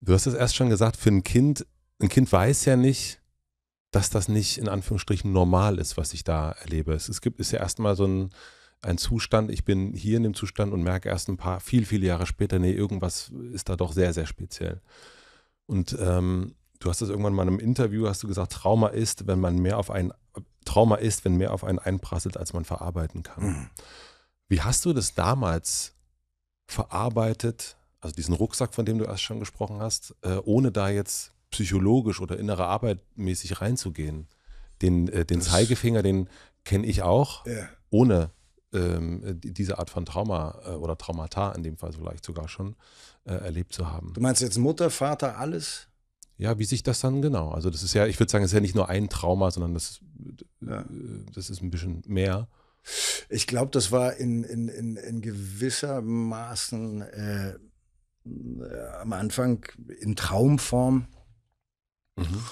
Du hast es erst schon gesagt, für ein Kind, ein Kind weiß ja nicht, dass das nicht in Anführungsstrichen normal ist, was ich da erlebe. Es, es gibt, ist ja erstmal so ein, ein Zustand, ich bin hier in dem Zustand und merke erst ein paar, viel, viele Jahre später, nee, irgendwas ist da doch sehr, sehr speziell. Und ähm, du hast es irgendwann mal in einem Interview, hast du gesagt, Trauma ist, wenn man mehr auf einen, Trauma ist, wenn mehr auf einen einprasselt, als man verarbeiten kann. Mhm. Wie hast du das damals verarbeitet, also diesen Rucksack, von dem du erst schon gesprochen hast, äh, ohne da jetzt psychologisch oder innere Arbeit mäßig reinzugehen. Den, äh, den Zeigefinger, den kenne ich auch, ja. ohne ähm, diese Art von Trauma äh, oder Traumata in dem Fall vielleicht sogar schon äh, erlebt zu haben. Du meinst jetzt Mutter, Vater, alles? Ja, wie sich das dann genau. Also das ist ja, ich würde sagen, es ist ja nicht nur ein Trauma, sondern das, äh, ja. das ist ein bisschen mehr. Ich glaube, das war in, in, in, in gewisser Maßen äh, äh, am Anfang in Traumform. Mhm.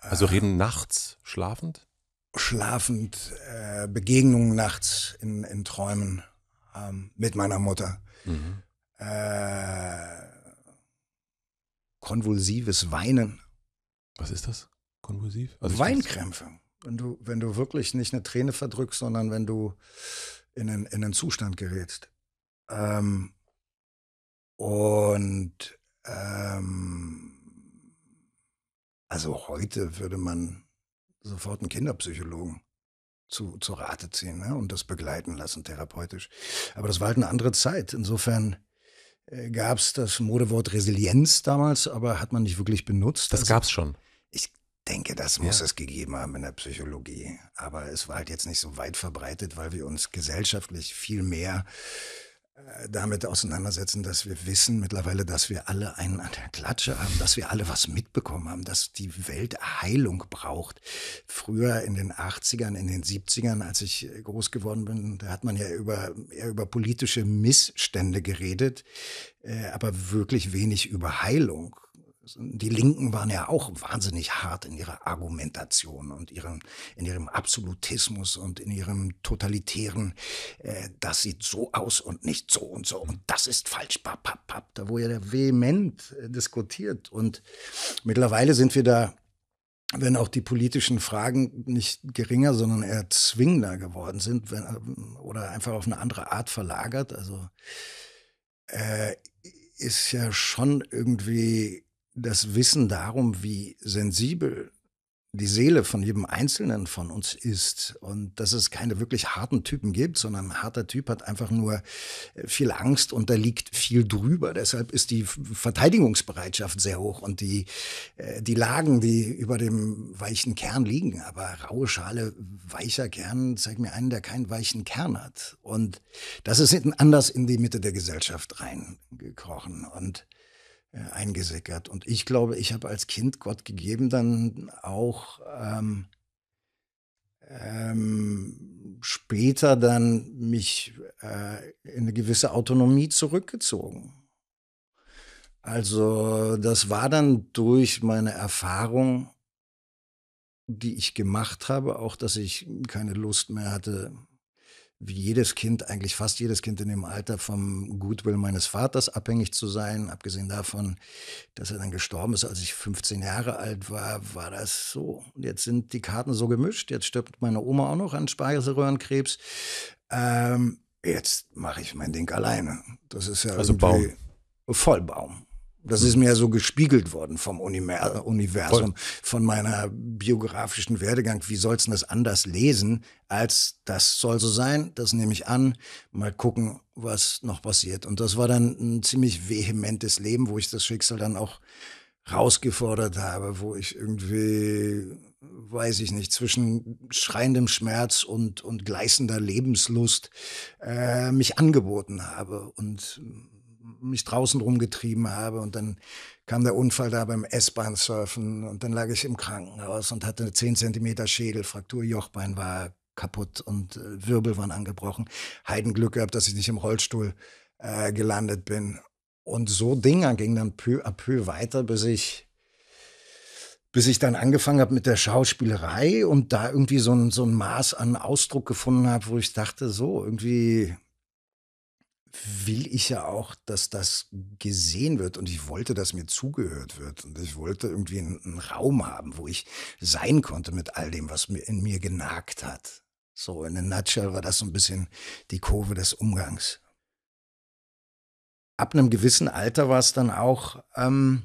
Also äh, reden nachts schlafend? Schlafend, äh, Begegnungen nachts in, in Träumen äh, mit meiner Mutter. Mhm. Äh, konvulsives Weinen. Was ist das? Konvulsiv? Also Weinkrämpfe. Wenn du, wenn du wirklich nicht eine Träne verdrückst, sondern wenn du in einen, in einen Zustand gerätst. Ähm, und ähm, also heute würde man sofort einen Kinderpsychologen zu, zu Rate ziehen ne? und das begleiten lassen, therapeutisch. Aber das war halt eine andere Zeit. Insofern äh, gab es das Modewort Resilienz damals, aber hat man nicht wirklich benutzt. Das also, gab es schon. Ich denke, das muss ja. es gegeben haben in der Psychologie. Aber es war halt jetzt nicht so weit verbreitet, weil wir uns gesellschaftlich viel mehr äh, damit auseinandersetzen, dass wir wissen mittlerweile, dass wir alle einen an der Klatsche haben, dass wir alle was mitbekommen haben, dass die Welt Heilung braucht. Früher in den 80ern, in den 70ern, als ich äh, groß geworden bin, da hat man ja über, eher über politische Missstände geredet, äh, aber wirklich wenig über Heilung. Die Linken waren ja auch wahnsinnig hart in ihrer Argumentation und ihrem, in ihrem Absolutismus und in ihrem totalitären, äh, das sieht so aus und nicht so und so und das ist falsch, papp, papp, papp. Da wurde ja vehement äh, diskutiert und mittlerweile sind wir da, wenn auch die politischen Fragen nicht geringer, sondern eher zwingender geworden sind wenn, äh, oder einfach auf eine andere Art verlagert. Also äh, ist ja schon irgendwie das Wissen darum, wie sensibel die Seele von jedem Einzelnen von uns ist und dass es keine wirklich harten Typen gibt, sondern ein harter Typ hat einfach nur äh, viel Angst und da liegt viel drüber. Deshalb ist die Verteidigungsbereitschaft sehr hoch und die, äh, die Lagen, die über dem weichen Kern liegen. Aber raue Schale, weicher Kern, zeig mir einen, der keinen weichen Kern hat. Und das ist anders in die Mitte der Gesellschaft reingekrochen. Und äh, eingesickert. Und ich glaube, ich habe als Kind Gott gegeben dann auch ähm, ähm, später dann mich äh, in eine gewisse Autonomie zurückgezogen. Also das war dann durch meine Erfahrung, die ich gemacht habe, auch dass ich keine Lust mehr hatte, wie jedes Kind, eigentlich fast jedes Kind in dem Alter, vom Goodwill meines Vaters abhängig zu sein. Abgesehen davon, dass er dann gestorben ist, als ich 15 Jahre alt war, war das so. Und jetzt sind die Karten so gemischt. Jetzt stirbt meine Oma auch noch an Speiseröhrenkrebs. Ähm, jetzt mache ich mein Ding alleine. Das ist ja also Baum. Vollbaum. Das ist mir so gespiegelt worden vom äh, Universum, von meiner biografischen Werdegang. Wie soll's denn das anders lesen, als das soll so sein? Das nehme ich an. Mal gucken, was noch passiert. Und das war dann ein ziemlich vehementes Leben, wo ich das Schicksal dann auch rausgefordert habe, wo ich irgendwie, weiß ich nicht, zwischen schreiendem Schmerz und, und gleißender Lebenslust äh, mich angeboten habe und mich draußen rumgetrieben habe. Und dann kam der Unfall da beim S-Bahn-Surfen und dann lag ich im Krankenhaus und hatte eine 10 Zentimeter Schädelfraktur, Jochbein war kaputt und äh, Wirbel waren angebrochen. Heidenglück gehabt, dass ich nicht im Rollstuhl äh, gelandet bin. Und so Dinger ging dann peu à peu weiter, bis ich, bis ich dann angefangen habe mit der Schauspielerei und da irgendwie so ein, so ein Maß an Ausdruck gefunden habe, wo ich dachte, so irgendwie will ich ja auch, dass das gesehen wird und ich wollte, dass mir zugehört wird und ich wollte irgendwie einen, einen Raum haben, wo ich sein konnte mit all dem, was mir in mir genagt hat. So in der Nutshell war das so ein bisschen die Kurve des Umgangs. Ab einem gewissen Alter war es dann auch, ähm,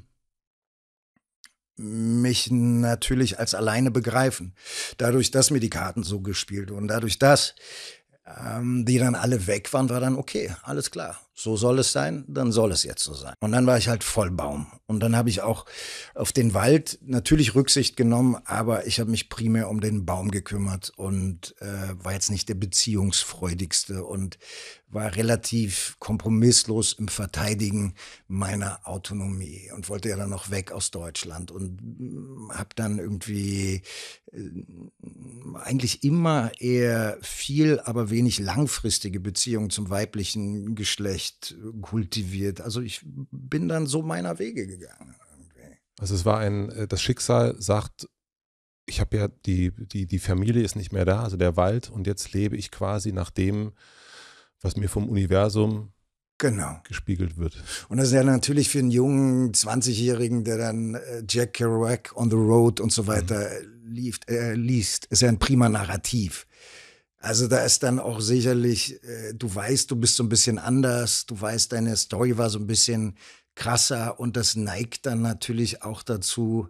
mich natürlich als alleine begreifen. Dadurch, dass mir die Karten so gespielt wurden, dadurch, dass ähm, die dann alle weg waren, war dann okay, alles klar. So soll es sein, dann soll es jetzt so sein. Und dann war ich halt voll Baum. Und dann habe ich auch auf den Wald natürlich Rücksicht genommen, aber ich habe mich primär um den Baum gekümmert und äh, war jetzt nicht der beziehungsfreudigste und war relativ kompromisslos im Verteidigen meiner Autonomie und wollte ja dann noch weg aus Deutschland und hm, habe dann irgendwie äh, eigentlich immer eher viel, aber wenig langfristige Beziehungen zum weiblichen Geschlecht äh, kultiviert. Also ich bin dann so meiner Wege gegangen. Irgendwie. Also es war ein, äh, das Schicksal sagt, ich habe ja die, die, die Familie ist nicht mehr da, also der Wald, und jetzt lebe ich quasi nach dem, was mir vom Universum genau. gespiegelt wird. Und das ist ja natürlich für einen jungen 20-Jährigen, der dann äh, Jack Kerouac on the Road und so mhm. weiter mhm liest, äh, liest, ist ja ein prima Narrativ. Also da ist dann auch sicherlich, äh, du weißt, du bist so ein bisschen anders, du weißt, deine Story war so ein bisschen krasser und das neigt dann natürlich auch dazu,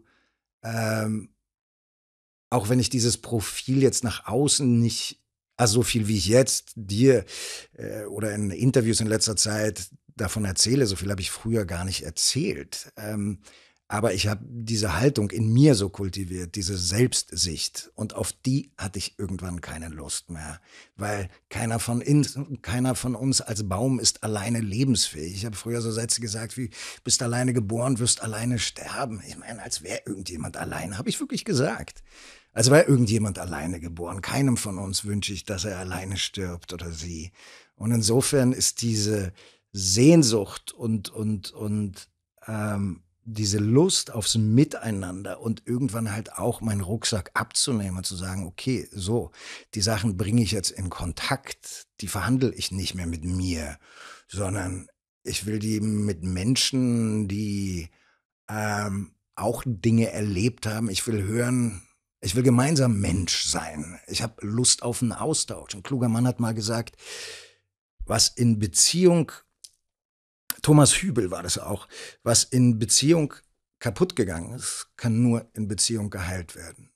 ähm, auch wenn ich dieses Profil jetzt nach außen nicht, also so viel wie ich jetzt dir äh, oder in Interviews in letzter Zeit davon erzähle, so viel habe ich früher gar nicht erzählt. Ähm, aber ich habe diese Haltung in mir so kultiviert, diese Selbstsicht. Und auf die hatte ich irgendwann keine Lust mehr. Weil keiner von, in, keiner von uns als Baum ist alleine lebensfähig. Ich habe früher so Sätze gesagt wie, bist alleine geboren, wirst alleine sterben. Ich meine, als wäre irgendjemand allein, habe ich wirklich gesagt. Als wäre irgendjemand alleine geboren. Keinem von uns wünsche ich, dass er alleine stirbt oder sie. Und insofern ist diese Sehnsucht und, und, und ähm, diese Lust aufs Miteinander und irgendwann halt auch meinen Rucksack abzunehmen und zu sagen, okay, so, die Sachen bringe ich jetzt in Kontakt, die verhandle ich nicht mehr mit mir, sondern ich will die mit Menschen, die ähm, auch Dinge erlebt haben. Ich will hören, ich will gemeinsam Mensch sein. Ich habe Lust auf einen Austausch. Ein kluger Mann hat mal gesagt, was in Beziehung Thomas Hübel war das auch, was in Beziehung kaputt gegangen ist, kann nur in Beziehung geheilt werden.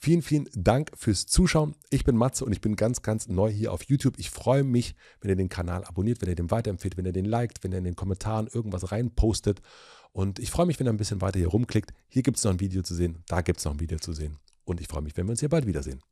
Vielen, vielen Dank fürs Zuschauen. Ich bin Matze und ich bin ganz, ganz neu hier auf YouTube. Ich freue mich, wenn ihr den Kanal abonniert, wenn ihr den weiterempfehlt, wenn ihr den liked, wenn ihr in den Kommentaren irgendwas reinpostet. Und ich freue mich, wenn ihr ein bisschen weiter hier rumklickt. Hier gibt es noch ein Video zu sehen, da gibt es noch ein Video zu sehen. Und ich freue mich, wenn wir uns hier bald wiedersehen.